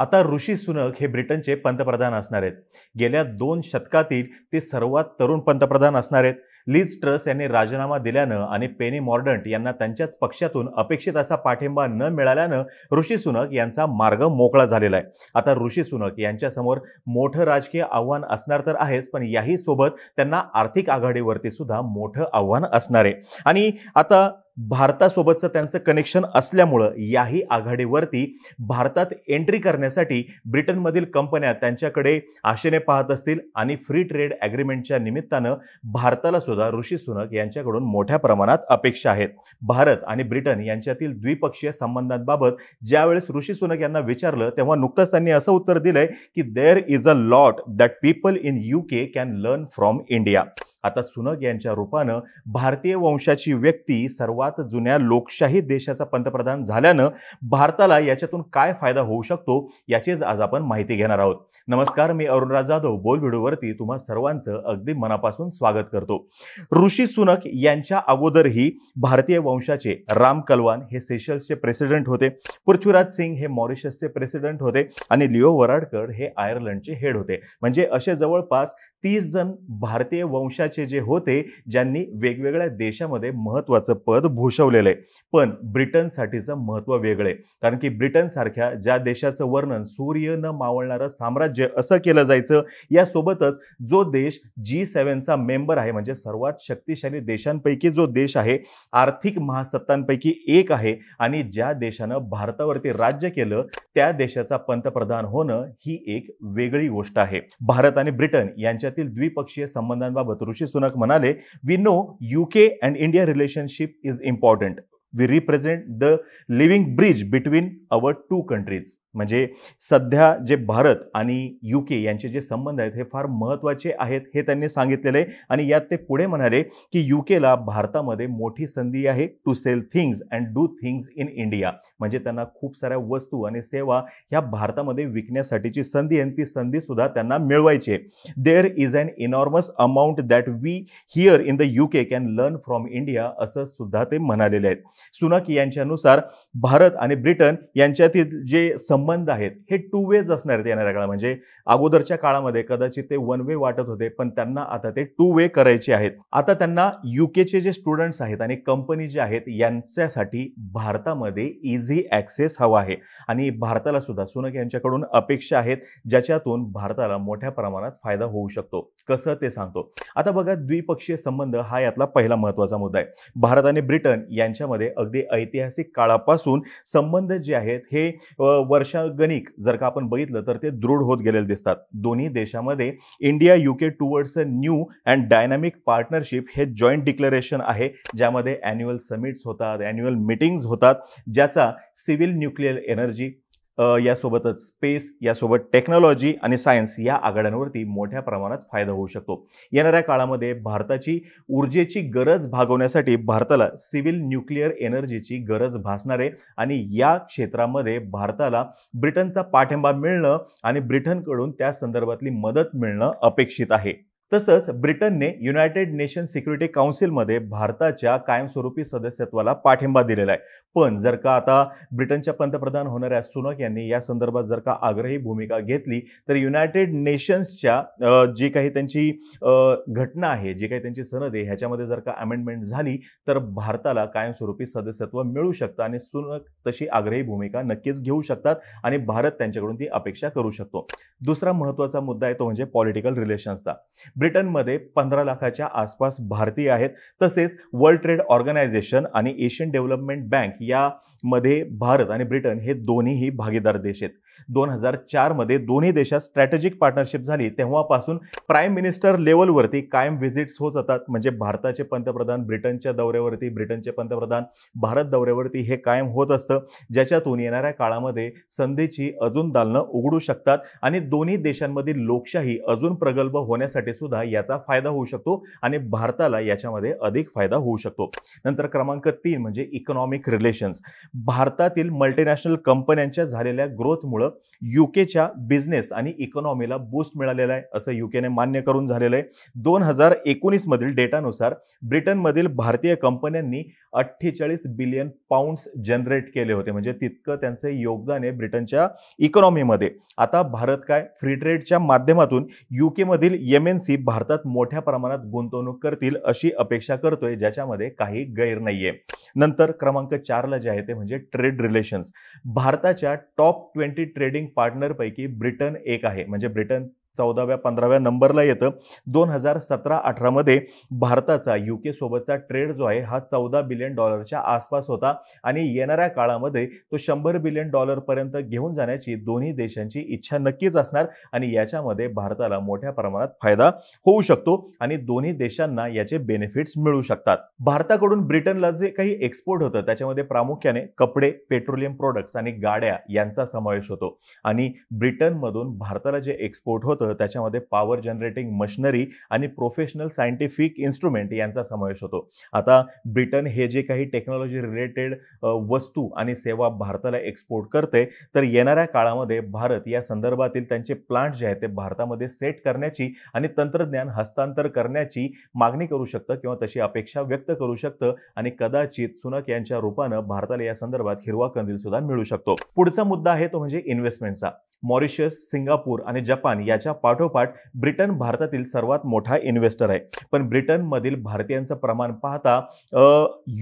आता ऋषी सुनक हे ब्रिटनचे पंतप्रधान असणार आहेत गेल्या दोन शतकातील ते सर्वात तरुण पंतप्रधान असणार आहेत लीज ट्रस यांनी राजीनामा दिल्यानं आणि पेनी मॉर्डंट यांना त्यांच्याच पक्षातून अपेक्षित असा पाठिंबा न मिळाल्यानं ऋषी सुनक यांचा मार्ग मोकळा झालेला आहे आता ऋषी सुनक यांच्यासमोर मोठं राजकीय आव्हान असणार तर आहेच पण याही सोबत त्यांना आर्थिक आघाडीवरती सुद्धा मोठं आव्हान असणार आहे आणि आता भारतासोबतचं त्यांचं कनेक्शन असल्यामुळं याही आघाडीवरती भारतात एंट्री करण्यासाठी ब्रिटनमधील कंपन्या त्यांच्याकडे आशेने पाहत असतील आणि फ्री ट्रेड ॲग्रीमेंटच्या निमित्तानं भारताला सुद्धा ऋषी सुनक यांच्याकडून मोठ्या प्रमाणात अपेक्षा आहेत भारत आणि ब्रिटन यांच्यातील द्विपक्षीय संबंधांबाबत ज्यावेळेस ऋषी सुनक यांना विचारलं तेव्हा नुकतंच त्यांनी असं उत्तर दिलंय की there is a lot that people in U K can learn from India आता सुनक यांच्या रूपानं भारतीय वंशाची व्यक्ती सर्वात जुन्या लोकशाही देशाचा पंतप्रधान झाल्यानं भारताला याच्यातून काय फायदा होऊ शकतो याचीच आज आपण माहिती घेणार आहोत नमस्कार मी अरुणराज जाधव बोल व्हिडिओवरती तुम्हा सर्वांचं अगदी मनापासून स्वागत करतो ऋषी सुनक यांच्या अगोदरही भारतीय वंशाचे राम कलवान हे सेशल्सचे प्रेसिडेंट होते पृथ्वीराज सिंग हे मॉरिशसचे प्रेसिडेंट होते आणि लिओ वराडकर हे आयर्लंडचे हेड होते म्हणजे असे जवळपास तीस जण भारतीय वंशाचे जे होते ज्यांनी वेगवेगळ्या देशामध्ये महत्त्वाचं पद भूषवलेलं आहे पण ब्रिटनसाठीचं महत्त्व वेगळं आहे कारण की ब्रिटनसारख्या ज्या देशाचं वर्णन सूर्य न मावळणारं साम्राज्य असं केलं जायचं यासोबतच जो देश जी सेव्हनचा मेंबर आहे म्हणजे सर्वात शक्तिशाली देशांपैकी जो देश आहे आर्थिक महासत्तांपैकी एक आहे आणि ज्या देशानं भारतावरती राज्य केलं त्या देशाचा पंतप्रधान होणं ही एक वेगळी गोष्ट आहे भारत आणि ब्रिटन यांच्यातील द्विपक्षीय संबंधांबाबत ऋषी ऋषी सुनक म्हणाले we know UK and India relationship is important we represent the living bridge between our two countries म्हणजे सध्या जे भारत आणि यू के यांचे जे संबंध आहेत हे फार महत्त्वाचे आहेत हे त्यांनी सांगितलेले आहे आणि यात ते पुढे म्हणाले की यू केला भारतामध्ये मोठी संधी आहे to sell things and do things in India म्हणजे त्यांना खूप साऱ्या वस्तू आणि सेवा ह्या भारतामध्ये विकण्यासाठीची संधी आणि ती संधीसुद्धा त्यांना मिळवायची आहे there is an enormous amount that we here in the U K can learn from India असं सुद्धा ते म्हणालेले आहेत सुनाकी यांच्यानुसार भारत आणि ब्रिटन यांच्यातील जे सं संबंध आहेत हे टू वेज असणार आहेत येणाऱ्या काळात म्हणजे अगोदरच्या काळामध्ये कदाचित ते वन वे वाटत होते पण त्यांना आता ते टू वे करायचे आहेत आता त्यांना युकेचे जे स्टुडंट्स आहेत आणि कंपनी जे आहेत यांच्यासाठी भारतामध्ये इझी ॲक्सेस हवा आहे आणि भारताला सुद्धा सुनक यांच्याकडून अपेक्षा आहेत ज्याच्यातून भारताला मोठ्या प्रमाणात फायदा होऊ शकतो कसं ते सांगतो आता बघा द्विपक्षीय संबंध हा यातला पहिला महत्त्वाचा मुद्दा आहे भारत आणि ब्रिटन यांच्यामध्ये अगदी ऐतिहासिक काळापासून संबंध जे आहेत हे वर्ष गणिक जर का आपण बघितलं तर ते दृढ होत गेलेले दिसतात दोन्ही देशामध्ये India UK towards a new and dynamic partnership हे जॉईंट डिक्लेरेशन आहे ज्यामध्ये अॅन्युअल समिट्स होतात अॅन्युअल मीटिंग्स होतात ज्याचा सिव्हिल न्यूक्लिअर एनर्जी यासोबतच स्पेस यासोबत टेक्नॉलॉजी आणि सायन्स या आघाड्यांवरती मोठ्या प्रमाणात फायदा होऊ शकतो येणाऱ्या काळामध्ये भारताची ऊर्जेची गरज भागवण्यासाठी भारताला सिव्हिल न्यूक्लिअर एनर्जीची गरज भासणार आहे आणि या क्षेत्रामध्ये भारताला ब्रिटनचा पाठिंबा मिळणं आणि ब्रिटनकडून त्या संदर्भातली मदत मिळणं अपेक्षित आहे तसंच ब्रिटनने युनायटेड नेशन सिक्युरिटी काउन्सिलमध्ये भारताच्या कायमस्वरूपी सदस्यत्वाला पाठिंबा दिलेला आहे पण जर का आता ब्रिटनच्या पंतप्रधान होणाऱ्या सुनक यांनी या संदर्भात जर का आग्रही भूमिका घेतली तर युनायटेड नेशन्सच्या जी काही त्यांची घटना आहे जी काही त्यांची सनद आहे ह्याच्यामध्ये जर का अमेंडमेंट झाली तर भारताला कायमस्वरूपी सदस्यत्व मिळू शकतं आणि सुनक तशी आग्रही भूमिका नक्कीच घेऊ शकतात आणि भारत त्यांच्याकडून ती अपेक्षा करू शकतो दुसरा महत्त्वाचा मुद्दा आहे तो म्हणजे पॉलिटिकल रिलेशन्सचा ब्रिटनमध्ये पंधरा लाखाच्या आसपास भारतीय आहेत तसेच वर्ल्ड ट्रेड ऑर्गनायझेशन आणि एशियन डेव्हलपमेंट बँक यामध्ये भारत आणि ब्रिटन हे दोन्हीही भागीदार देश आहेत दोन हजार चारमध्ये दोन्ही देशात स्ट्रॅटेजिक पार्टनरशिप झाली तेव्हापासून प्राईम मिनिस्टर लेवलवरती कायम व्हिजिट्स होत असतात म्हणजे भारताचे पंतप्रधान ब्रिटनच्या दौऱ्यावरती ब्रिटनचे पंतप्रधान भारत दौऱ्यावरती हे कायम होत असतं ज्याच्यातून येणाऱ्या काळामध्ये संधीची अजून दालनं उघडू शकतात आणि दोन्ही देशांमधील लोकशाही अजून प्रगल्भ होण्यासाठी सुद्धा याचा फायदा होऊ शकतो आणि भारताला याच्यामध्ये अधिक फायदा होऊ शकतो नंतर क्रमांक तीन म्हणजे इकॉनॉमिक रिलेशन्स भारतातील मल्टीनॅशनल कंपन्यांच्या झालेल्या ग्रोथमुळे असल्यामुळं युकेच्या बिझनेस आणि इकॉनॉमीला बूस्ट मिळालेला आहे असं युकेने मान्य करून झालेलं आहे दोन हजार एकोणीसमधील डेटानुसार ब्रिटनमधील भारतीय कंपन्यांनी अठ्ठेचाळीस बिलियन पाऊंड्स जनरेट केले होते म्हणजे तितकं त्यांचं योगदान आहे ब्रिटनच्या इकॉनॉमीमध्ये आता भारत काय फ्री ट्रेडच्या माध्यमातून युकेमधील एम एन सी भारतात मोठ्या प्रमाणात गुंतवणूक करतील अशी अपेक्षा करतोय ज्याच्यामध्ये काही गैर नाहीये नंतर क्रमांक चारला जे आहे ते म्हणजे ट्रेड रिलेशन्स भारताच्या टॉप ट्वेंटी ट्रेडिंग पार्टनरपैकी ब्रिटन एक आहे म्हणजे ब्रिटन चौदाव्या पंधराव्या नंबरला येतं दोन हजार सतरा अठरामध्ये भारताचा यू के सोबतचा ट्रेड जो आहे हा चौदा बिलियन डॉलरच्या आसपास होता आणि येणाऱ्या काळामध्ये तो शंभर बिलियन डॉलरपर्यंत घेऊन जाण्याची दोन्ही देशांची इच्छा नक्कीच असणार आणि याच्यामध्ये भारताला मोठ्या प्रमाणात फायदा होऊ शकतो आणि दोन्ही देशांना याचे बेनिफिट्स मिळू शकतात भारताकडून ब्रिटनला जे काही एक्सपोर्ट होतं त्याच्यामध्ये प्रामुख्याने कपडे पेट्रोलियम प्रोडक्ट्स आणि गाड्या यांचा समावेश होतो आणि ब्रिटनमधून भारताला जे एक्सपोर्ट होतं होतं त्याच्यामध्ये पॉवर जनरेटिंग मशिनरी आणि प्रोफेशनल सायंटिफिक इन्स्ट्रुमेंट यांचा समावेश होतो आता ब्रिटन हे जे काही टेक्नॉलॉजी रिलेटेड वस्तू आणि सेवा भारताला एक्सपोर्ट करते तर येणाऱ्या काळामध्ये भारत या संदर्भातील त्यांचे प्लांट जे आहेत ते भारतामध्ये सेट करण्याची आणि तंत्रज्ञान हस्तांतर करण्याची मागणी करू शकतं किंवा तशी अपेक्षा व्यक्त करू शकतं आणि कदाचित सुनक यांच्या रूपानं भारताला या संदर्भात हिरवा कंदील सुद्धा मिळू शकतो पुढचा मुद्दा आहे तो म्हणजे इन्व्हेस्टमेंटचा मॉरिशस सिंगापूर आणि जपान याच्या पाठोपाठ ब्रिटन भारतातील सर्वात मोठा इन्व्हेस्टर आहे पण ब्रिटनमधील भारतीयांचं प्रमाण पाहता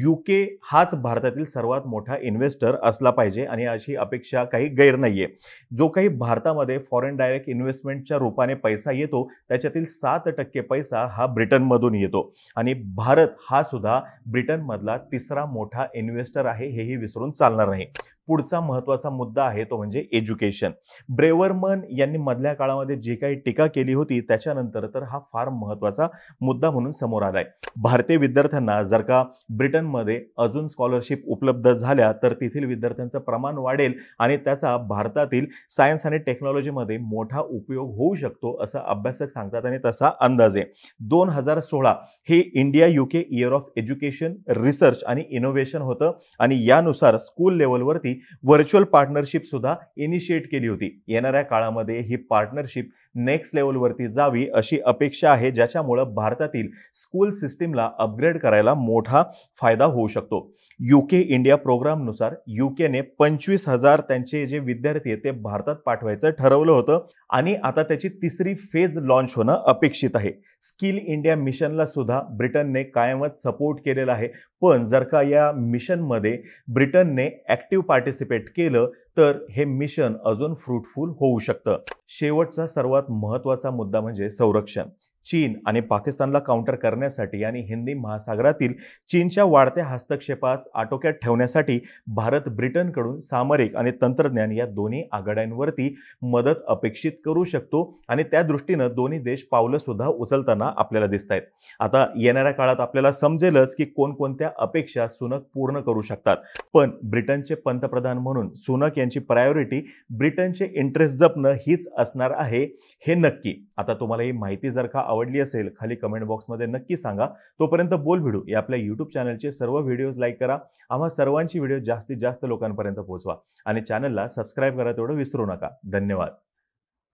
युके हाच भारतातील सर्वात मोठा इन्व्हेस्टर असला पाहिजे आणि अशी अपेक्षा काही गैर नाही आहे जो काही भारतामध्ये फॉरेन डायरेक्ट इन्व्हेस्टमेंटच्या रूपाने पैसा येतो त्याच्यातील सात टक्के पैसा हा ब्रिटनमधून येतो आणि भारत हा सुद्धा ब्रिटनमधला तिसरा मोठा इन्व्हेस्टर आहे हेही विसरून चालणार नाही पुढचा महत्त्वाचा मुद्दा आहे तो म्हणजे एज्युकेशन ब्रेवरमन यांनी मधल्या काळामध्ये जी काही टीका केली होती त्याच्यानंतर तर हा फार महत्वाचा मुद्दा म्हणून समोर आलाय भारतीय विद्यार्थ्यांना जर का ब्रिटनमध्ये अजून स्कॉलरशिप उपलब्ध झाल्या तर तेथील विद्यार्थ्यांचं प्रमाण वाढेल आणि त्याचा भारतातील सायन्स आणि टेक्नॉलॉजीमध्ये मोठा उपयोग होऊ शकतो असं अभ्यासक सांगतात आणि तसा अंदाज आहे दोन हजार सोळा हे India UK year of education research आणि इनोव्हेशन होतं आणि यानुसार स्कूल लेवलवरती व्हर्च्युअल पार्टनरशिप सुद्धा इनिशिएट केली होती येणाऱ्या काळामध्ये ही पार्टनरशिप नेक्स्ट लेवलवरती जावी अशी अपेक्षा आहे ज्याच्यामुळं भारतातील स्कूल सिस्टीमला अपग्रेड करायला मोठा फायदा होऊ शकतो युके इंडिया प्रोग्रामनुसार केने पंचवीस हजार त्यांचे जे विद्यार्थी आहेत ते भारतात पाठवायचं ठरवलं होतं आणि आता त्याची तिसरी फेज लॉन्च होणं अपेक्षित आहे स्किल इंडिया मिशनला सुद्धा ब्रिटनने कायमच सपोर्ट केलेला आहे पण जर का या मिशनमध्ये ब्रिटनने ॲक्टिव्ह पार्टिसिपेट केलं तर हे मिशन अजून फ्रुटफुल होऊ शकतं शेवटचा सर्वात सर्वात मुद्दा म्हणजे संरक्षण चीन आणि पाकिस्तानला काउंटर करण्यासाठी आणि हिंदी महासागरातील चीनच्या वाढत्या हस्तक्षेपास आटोक्यात ठेवण्यासाठी भारत ब्रिटनकडून सामरिक आणि तंत्रज्ञान या दोन्ही आघाड्यांवरती मदत अपेक्षित करू शकतो आणि त्या दृष्टीनं दोन्ही देश पावलंसुद्धा सुद्धा उचलताना आपल्याला दिसत आहेत आता येणाऱ्या काळात आपल्याला समजेलच की कोणकोणत्या अपेक्षा सुनक पूर्ण करू शकतात पण ब्रिटनचे पंतप्रधान म्हणून सुनक यांची प्रायोरिटी ब्रिटनचे इंटरेस्ट जपणं हीच असणार आहे हे नक्की आता तुम्हाला ही माहिती जर का आवडली असेल खाली कमेंट बॉक्समध्ये नक्की सांगा तोपर्यंत बोल भिडू या आपल्या यूट्यूब चॅनलचे सर्व व्हिडिओज लाईक करा आम्हा सर्वांची व्हिडिओ जास्तीत जास्त लोकांपर्यंत पोहोचवा आणि चॅनलला सबस्क्राईब करा तेवढं विसरू नका धन्यवाद